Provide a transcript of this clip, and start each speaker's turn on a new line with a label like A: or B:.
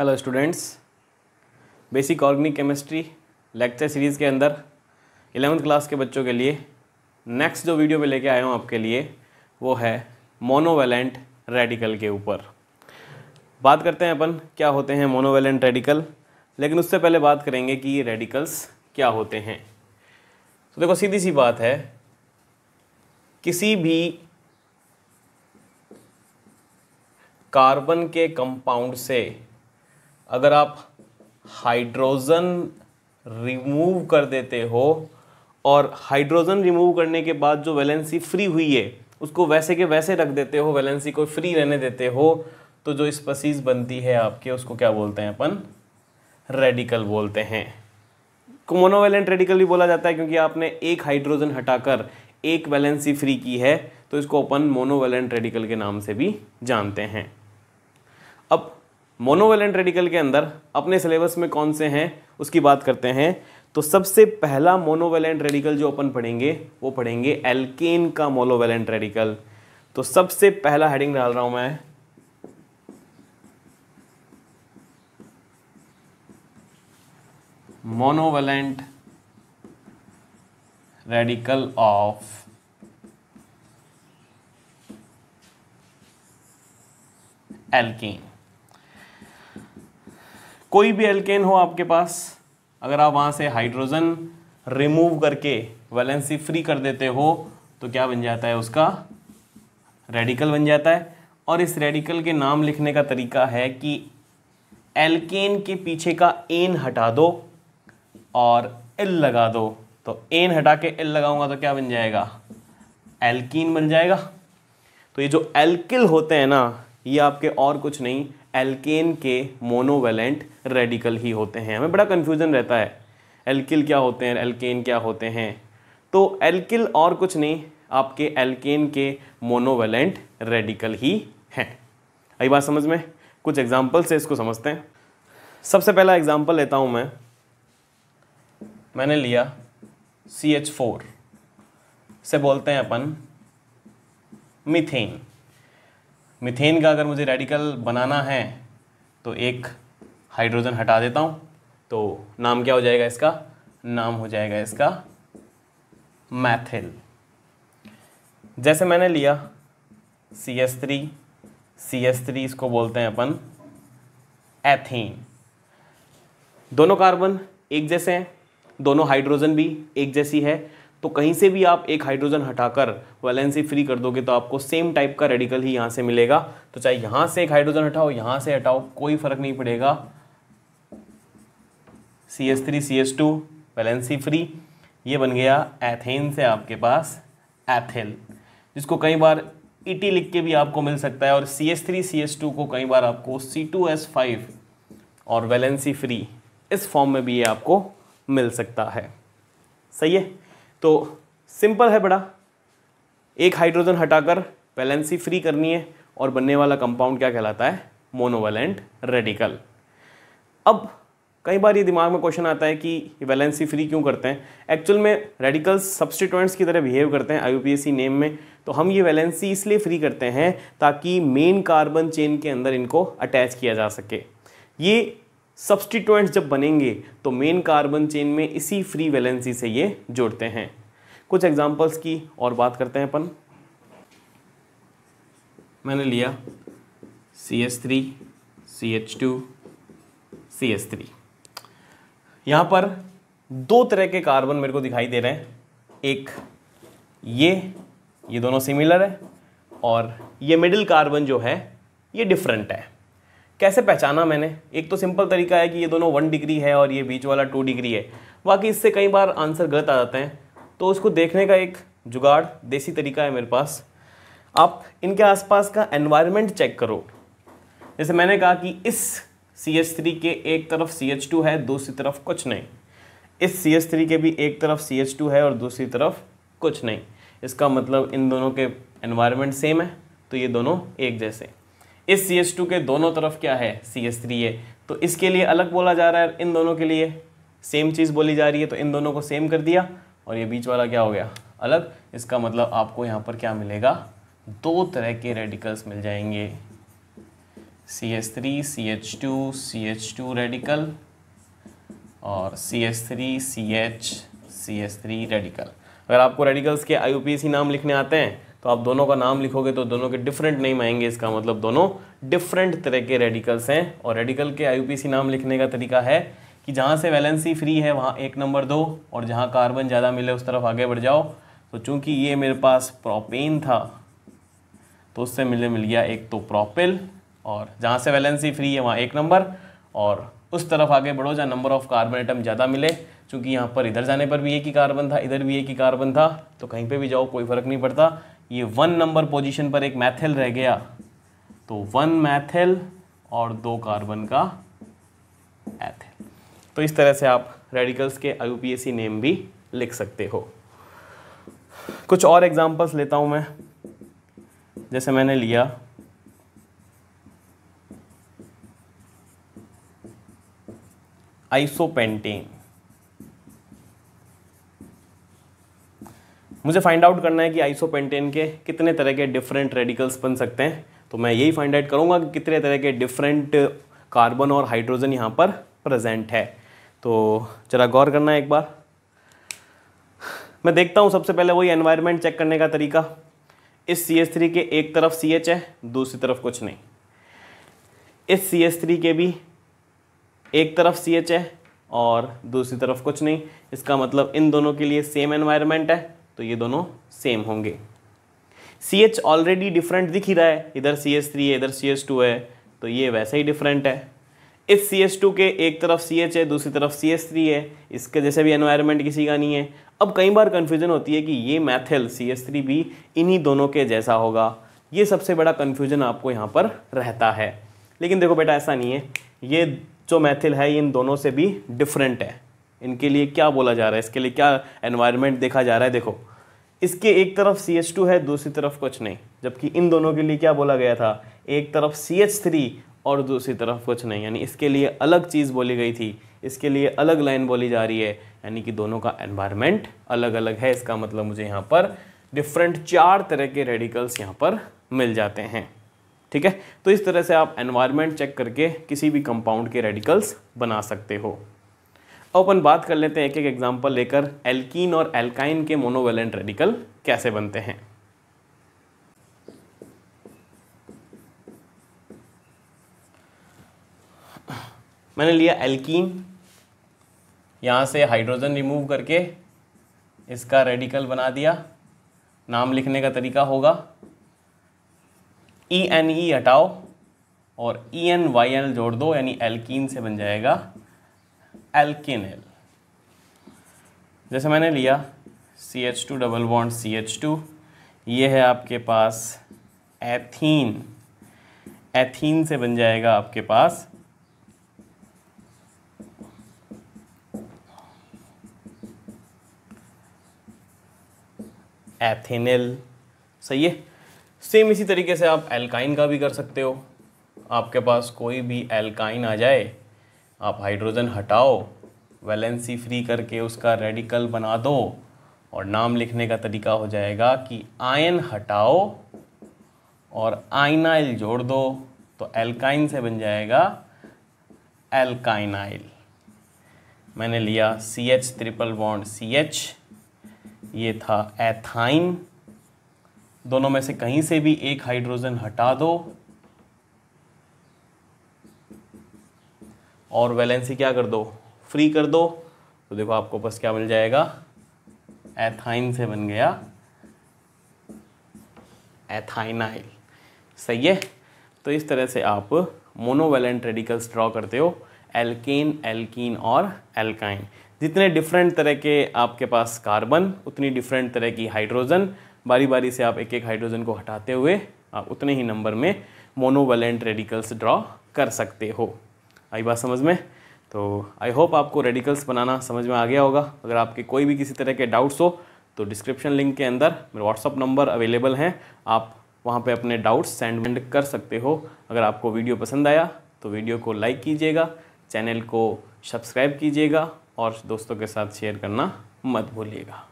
A: hello students basic organic chemistry lecture series के अंदर eleventh class के बच्चों के लिए नेक्स्ट जो वीडियो मैं लेके आया हूँ आपके लिए वो है मोनोवेलेंट रेडिकल के ऊपर बात करते हैं अपन क्या होते हैं मोनोवेलेंट रेडिकल लेकिन उससे पहले बात करेंगे कि ये रेडिकल्स क्या होते हैं तो देखो सीधी सी बात है किसी भी कार्बन के कंपाउंड से अगर आप हाइड्रोजन रिमूव कर देते हो और हाइड्रोजन रिमूव करने के बाद जो वैलेंसी फ्री हुई है उसको वैसे के वैसे रख देते हो वैलेंसी को फ्री रहने देते हो तो जो स्पसीज बनती है आपके उसको क्या बोलते हैं अपन रेडिकल बोलते हैं को मोनोवेलेंट रेडिकल भी बोला जाता है क्योंकि आपने एक हाइड्रोजन हटाकर एक वैलेंसी फ्री की है तो इसको अपन मोनोवेलेंट रेडिकल के नाम से भी जानते हैं अब मोनोवेलेंट रेडिकल के अंदर अपने सिलेबस में कौन से हैं उसकी बात करते हैं तो सबसे पहला मोनोवेलेंट रेडिकल जो अपन पढ़ेंगे वो पढ़ेंगे एल्केन का मोनोवेलेंट रेडिकल तो सबसे पहला हेडिंग डाल रहा हूं मैं मोनोवेलेंट रेडिकल ऑफ एल्केन कोई भी एल्केन हो आपके पास अगर आप वहाँ से हाइड्रोजन रिमूव करके वैलेंसी फ्री कर देते हो तो क्या बन जाता है उसका रेडिकल बन जाता है और इस रेडिकल के नाम लिखने का तरीका है कि एल्केन के पीछे का एन हटा दो और एल लगा दो तो एन हटा के एल लगाऊंगा तो क्या बन जाएगा एल्कीन बन जाएगा तो ये जो एल्किल होते हैं ना ये आपके और कुछ नहीं एल्केन के मोनोवेलेंट रेडिकल ही होते हैं हमें बड़ा कन्फ्यूज़न रहता है एल्किल क्या होते हैं एल्केन क्या होते हैं तो एल्किल और कुछ नहीं आपके एल्केन के मोनोवेलेंट रेडिकल ही हैं आई बात समझ में कुछ एग्जाम्पल से इसको समझते हैं सबसे पहला एग्जाम्पल लेता हूँ मैं मैंने लिया सी एच फोर से बोलते हैं अपन मिथेन मिथेन का अगर मुझे रेडिकल बनाना है तो एक हाइड्रोजन हटा देता हूँ तो नाम क्या हो जाएगा इसका नाम हो जाएगा इसका मैथिल जैसे मैंने लिया C S three C S three इसको बोलते हैं अपन एथीन दोनों कार्बन एक जैसे हैं दोनों हाइड्रोजन भी एक जैसी है तो कहीं से भी आप एक हाइड्रोजन हटाकर वैलेंसी फ्री कर दोगे तो आपको सेम टाइप का रेडिकल ही यहाँ से मिलेगा तो चाहे यहाँ से एक हाइड्रोजन हटाओ यहाँ से हटाओ कोई फर्क नहीं पड़ेगा C S three C S two valency free ये बन गया एथेन से आपके पास एथेल जिसको कई बार ईटी e लिख के भी आपको मिल सकता है और C S three C S two को कई बार आपको सी टू एस फाइव और वैलेंसी फ्री इस फॉर्म में भी ये आपको मिल सकता है सही है तो सिंपल है बड़ा एक हाइड्रोजन हटाकर वैलेंसी फ्री करनी है और बनने वाला कंपाउंड क्या कहलाता है मोनोवेलेंट रेडिकल अब कई बार ये दिमाग में क्वेश्चन आता है कि वैलेंसी फ्री क्यों करते हैं एक्चुअल में रेडिकल्स सब्सटीट्यूएंट्स की तरह बिहेव करते हैं आई नेम में तो हम ये वैलेंसी इसलिए फ्री करते हैं ताकि मेन कार्बन चेन के अंदर इनको अटैच किया जा सके ये सब्सटीट्यूएंट्स जब बनेंगे तो मेन कार्बन चेन में इसी फ्री वैलेंसी से ये जुड़ते हैं कुछ एग्जांपल्स की और बात करते हैं अपन मैंने लिया C S three C H two C S three यहाँ पर दो तरह के कार्बन मेरे को दिखाई दे रहे हैं एक ये ये दोनों सिमिलर है और ये मिडिल कार्बन जो है ये डिफरेंट है कैसे पहचाना मैंने एक तो सिंपल तरीका है कि ये दोनों वन डिग्री है और ये बीच वाला टू डिग्री है बाकी इससे कई बार आंसर गलत आ जाते हैं तो उसको देखने का एक जुगाड़ देसी तरीका है मेरे पास आप इनके आसपास का एनवायरनमेंट चेक करो जैसे मैंने कहा कि इस सी एच थ्री के एक तरफ सी एच टू है दूसरी तरफ कुछ नहीं इस सी एच थ्री के भी एक तरफ सी एच टू है और दूसरी तरफ कुछ नहीं इसका मतलब इन दोनों के एनवायरनमेंट सेम है तो ये दोनों एक जैसे इस सी एस टू के दोनों तरफ क्या है सी एस थ्री है तो इसके लिए अलग बोला जा रहा है इन दोनों के लिए सेम चीज़ बोली जा रही है तो इन दोनों को सेम कर दिया और ये बीच वाला क्या हो गया अलग इसका मतलब आपको यहाँ पर क्या मिलेगा दो तरह के रेडिकल्स मिल जाएंगे C S three C H two C H two radical और C S three C H C S three radical अगर आपको रेडिकल्स के आई पी सी नाम लिखने आते हैं तो आप दोनों का नाम लिखोगे तो दोनों के डिफरेंट नेम आएंगे इसका मतलब दोनों डिफरेंट तरह के रेडिकल्स हैं और रेडिकल के आई नाम लिखने का तरीका है कि जहाँ से वैलेंसी फ्री है वहाँ एक नंबर दो और जहाँ कार्बन ज़्यादा मिले उस तरफ आगे बढ़ जाओ तो चूंकि ये मेरे पास प्रोपेन था तो उससे मिले मिल गया एक तो प्रोपिल और जहाँ से वैलेंसी फ्री है वहाँ एक नंबर और उस तरफ आगे बढ़ो जहाँ नंबर ऑफ कार्बन आइटम ज़्यादा मिले चूँकि यहाँ पर इधर जाने पर भी एक ही कार्बन था इधर भी एक ही कार्बन था तो कहीं पर भी जाओ कोई फ़र्क नहीं पड़ता ये वन नंबर पोजीशन पर एक मैथिल रह गया तो वन मैथिल और दो कार्बन का एथिल तो इस तरह से आप रेडिकल्स के आई नेम भी लिख सकते हो कुछ और एग्जांपल्स लेता हूं मैं जैसे मैंने लिया आइसोपेंटेन मुझे फाइंड आउट करना है कि आइसोपेंटेन के कितने तरह के डिफरेंट रेडिकल्स बन सकते हैं तो मैं यही फाइंड आउट करूँगा कि कितने तरह के डिफरेंट कार्बन और हाइड्रोजन यहाँ पर प्रेजेंट है तो ज़रा गौर करना है एक बार मैं देखता हूँ सबसे पहले वही एनवायरनमेंट चेक करने का तरीका इस सी एस थ्री के एक तरफ सी एच है दूसरी तरफ कुछ नहीं इस सी एस थ्री के भी एक तरफ सी एच है और दूसरी तरफ कुछ नहीं इसका मतलब इन दोनों के लिए सेम एनवायरनमेंट है तो ये दोनों सेम होंगे सी एच ऑलरेडी डिफरेंट दिख ही रहा है इधर सी एस थ्री है इधर सी एस टू है तो ये वैसे ही डिफरेंट है इस सी एस टू के एक तरफ सी एच है दूसरी तरफ सी एस थ्री है इसके जैसे भी एनवायरनमेंट किसी का नहीं है अब कई बार कन्फ्यूजन होती है कि ये मैथिल सी एस थ्री भी इन्हीं दोनों के जैसा होगा ये सबसे बड़ा कन्फ्यूजन आपको यहाँ पर रहता है लेकिन देखो बेटा ऐसा नहीं है ये जो मैथिल है इन दोनों से भी डिफरेंट है इनके लिए क्या बोला जा रहा है इसके लिए क्या एनवायरनमेंट देखा जा रहा है देखो इसके एक तरफ सी एच टू है दूसरी तरफ कुछ नहीं जबकि इन दोनों के लिए क्या बोला गया था एक तरफ सी एच थ्री और दूसरी तरफ कुछ नहीं यानी इसके लिए अलग चीज़ बोली गई थी इसके लिए अलग लाइन बोली जा रही है यानी कि दोनों का एनवायरमेंट अलग अलग है इसका मतलब मुझे यहाँ पर डिफरेंट चार तरह के रेडिकल्स यहाँ पर मिल जाते हैं ठीक है तो इस तरह से आप एनवायरमेंट चेक करके किसी भी कंपाउंड के रेडिकल्स बना सकते हो अब अपन बात कर लेते हैं एक एक एग्जाम्पल लेकर एल्कीन और एल्काइन के मोनोवेलेंट रेडिकल कैसे बनते हैं मैंने लिया एल्कीन यहाँ से हाइड्रोजन रिमूव करके इसका रेडिकल बना दिया नाम लिखने का तरीका होगा ई एन ई हटाओ और ई एन वाई एन जोड़ दो यानी एल्कीन से बन जाएगा एल्केनेल जैसे मैंने लिया C H two double bond C H two ये है आपके पास एथीन एथीन से बन जाएगा आपके पास एथेनल सही है सेम इसी तरीके से आप एल्काइन का भी कर सकते हो आपके पास कोई भी एल्काइन आ जाए आप हाइड्रोजन हटाओ वैलेंसी फ्री करके उसका रेडिकल बना दो और नाम लिखने का तरीका हो जाएगा कि आयन हटाओ और आइनाइल जोड़ दो तो एल्काइन से बन जाएगा एल्काइनाइल मैंने लिया C H triple bond C H ये था एथाइन दोनों में से कहीं से भी एक हाइड्रोजन हटा दो और वैलेंसी क्या कर दो फ्री कर दो तो देखो आपको बस क्या मिल जाएगा एथाइन से बन गया एथाइनाइल सही है तो इस तरह से आप मोनोवेलेंट रेडिकल्स ड्रॉ करते हो एल्केन एल्कीन और एल्काइन जितने डिफरेंट तरह के आपके पास कार्बन उतनी डिफरेंट तरह की हाइड्रोजन बारी बारी से आप एक एक हाइड्रोजन को हटाते हुए आप उतने ही नंबर में मोनोवेलेंट रेडिकल्स ड्रॉ कर सकते हो आई बात समझ में तो आई होप आपको रेडिकल्स बनाना समझ में आ गया होगा अगर आपके कोई भी किसी तरह के डाउट्स हो तो डिस्क्रिप्शन लिंक के अंदर मेरे व्हाट्सअप नंबर अवेलेबल हैं आप वहाँ पे अपने डाउट्स सेंड कर सकते हो अगर आपको वीडियो पसंद आया तो वीडियो को लाइक कीजिएगा चैनल को सब्सक्राइब कीजिएगा और दोस्तों के साथ शेयर करना मत भूलिएगा